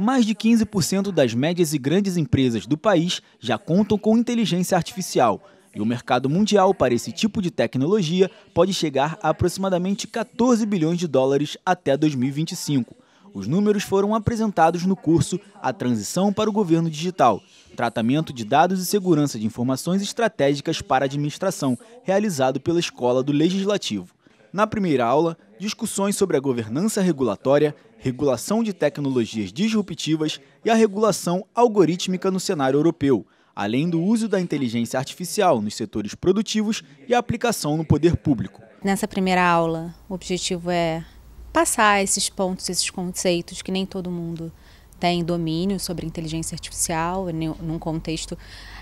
mais de 15% das médias e grandes empresas do país já contam com inteligência artificial. E o mercado mundial para esse tipo de tecnologia pode chegar a aproximadamente 14 bilhões de dólares até 2025. Os números foram apresentados no curso A Transição para o Governo Digital, Tratamento de Dados e Segurança de Informações Estratégicas para a Administração, realizado pela Escola do Legislativo. Na primeira aula, discussões sobre a governança regulatória, regulação de tecnologias disruptivas e a regulação algorítmica no cenário europeu, além do uso da inteligência artificial nos setores produtivos e a aplicação no poder público. Nessa primeira aula, o objetivo é passar esses pontos, esses conceitos que nem todo mundo tem domínio sobre inteligência artificial, num contexto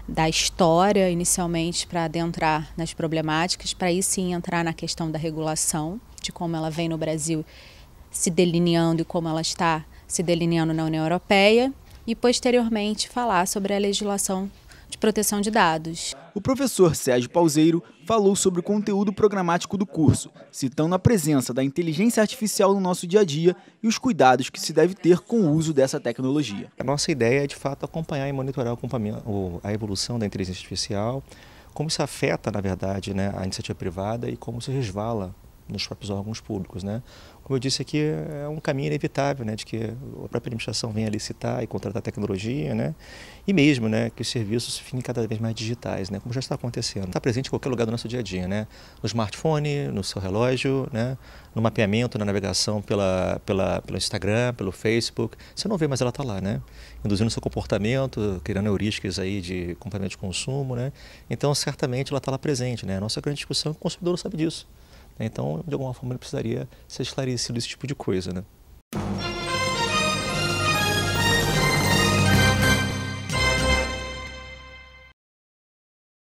da história, inicialmente, para adentrar nas problemáticas, para aí sim entrar na questão da regulação, de como ela vem no Brasil se delineando e como ela está se delineando na União Europeia, e posteriormente falar sobre a legislação de proteção de dados. O professor Sérgio Pauseiro falou sobre o conteúdo programático do curso, citando a presença da inteligência artificial no nosso dia a dia e os cuidados que se deve ter com o uso dessa tecnologia. A nossa ideia é, de fato, acompanhar e monitorar a evolução da inteligência artificial, como isso afeta, na verdade, né, a iniciativa privada e como se resvala nos próprios órgãos públicos. Né? Como eu disse aqui, é um caminho inevitável né, de que a própria administração venha licitar e contratar tecnologia, né? e mesmo né, que os serviços fiquem cada vez mais digitais, né, como já está acontecendo. Está presente em qualquer lugar do nosso dia a dia, né? no smartphone, no seu relógio, né? no mapeamento, na navegação pela, pela, pelo Instagram, pelo Facebook. Você não vê, mas ela está lá, né? induzindo seu comportamento, criando heurísticas aí de comportamento de consumo. Né? Então, certamente, ela está lá presente. Né? A nossa grande discussão é que o consumidor não sabe disso. Né? Então, de alguma forma, ele precisaria ser esclarecido esse tipo de coisa, né?